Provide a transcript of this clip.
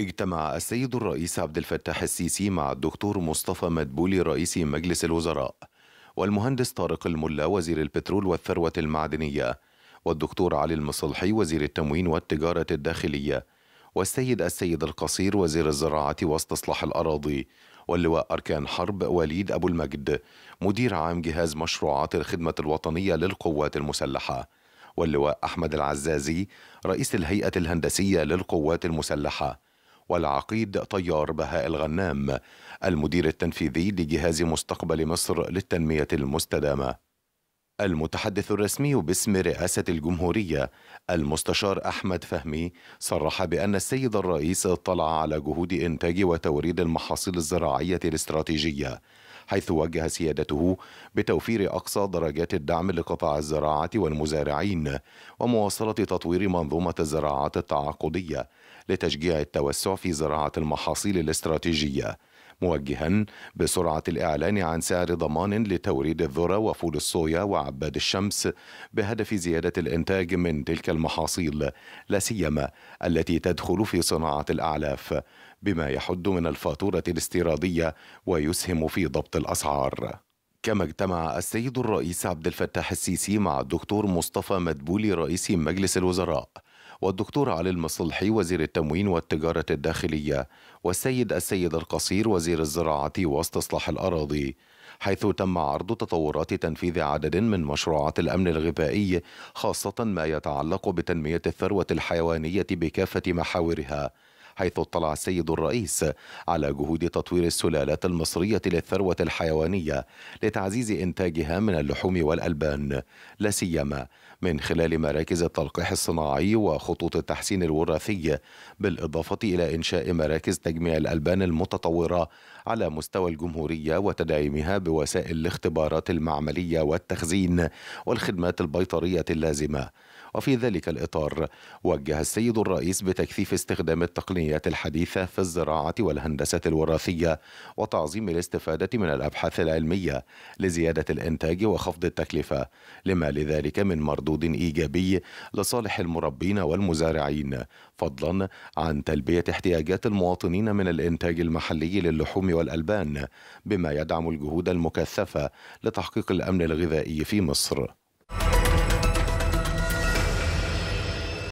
اجتمع السيد الرئيس عبد الفتاح السيسي مع الدكتور مصطفى مدبولي رئيس مجلس الوزراء والمهندس طارق الملا وزير البترول والثروة المعدنية والدكتور علي المصلحي وزير التموين والتجارة الداخلية والسيد السيد القصير وزير الزراعة واستصلاح الأراضي واللواء أركان حرب وليد أبو المجد مدير عام جهاز مشروعات الخدمة الوطنية للقوات المسلحة واللواء أحمد العزازي رئيس الهيئة الهندسية للقوات المسلحة والعقيد طيار بهاء الغنام المدير التنفيذي لجهاز مستقبل مصر للتنمية المستدامة المتحدث الرسمي باسم رئاسة الجمهورية المستشار أحمد فهمي صرح بأن السيد الرئيس اطلع على جهود إنتاج وتوريد المحاصيل الزراعية الاستراتيجية حيث وجه سيادته بتوفير أقصى درجات الدعم لقطاع الزراعة والمزارعين ومواصلة تطوير منظومة الزراعة التعاقدية لتشجيع التوسع في زراعة المحاصيل الاستراتيجية موجها بسرعة الإعلان عن سعر ضمان لتوريد الذرة وفول الصويا وعباد الشمس بهدف زيادة الإنتاج من تلك المحاصيل لا سيما التي تدخل في صناعة الأعلاف بما يحد من الفاتورة الاستيرادية ويسهم في ضبط الأسعار كما اجتمع السيد الرئيس عبد الفتاح السيسي مع الدكتور مصطفى مدبولي رئيس مجلس الوزراء والدكتور علي المصلحي وزير التموين والتجارة الداخلية والسيد السيد القصير وزير الزراعة واستصلاح الأراضي حيث تم عرض تطورات تنفيذ عدد من مشروعات الأمن الغذائي خاصة ما يتعلق بتنمية الثروة الحيوانية بكافة محاورها حيث اطلع السيد الرئيس على جهود تطوير السلالات المصرية للثروة الحيوانية لتعزيز إنتاجها من اللحوم والألبان لا سيما من خلال مراكز التلقيح الصناعي وخطوط التحسين الوراثي بالإضافة إلى إنشاء مراكز تجميع الألبان المتطورة على مستوى الجمهورية وتدعيمها بوسائل الاختبارات المعملية والتخزين والخدمات البيطرية اللازمة وفي ذلك الإطار وجه السيد الرئيس بتكثيف استخدام التقنيات الحديثة في الزراعة والهندسة الوراثية وتعظيم الاستفادة من الأبحاث العلمية لزيادة الإنتاج وخفض التكلفة لما لذلك من مردود إيجابي لصالح المربين والمزارعين فضلا عن تلبية احتياجات المواطنين من الإنتاج المحلي للحوم والألبان بما يدعم الجهود المكثفة لتحقيق الأمن الغذائي في مصر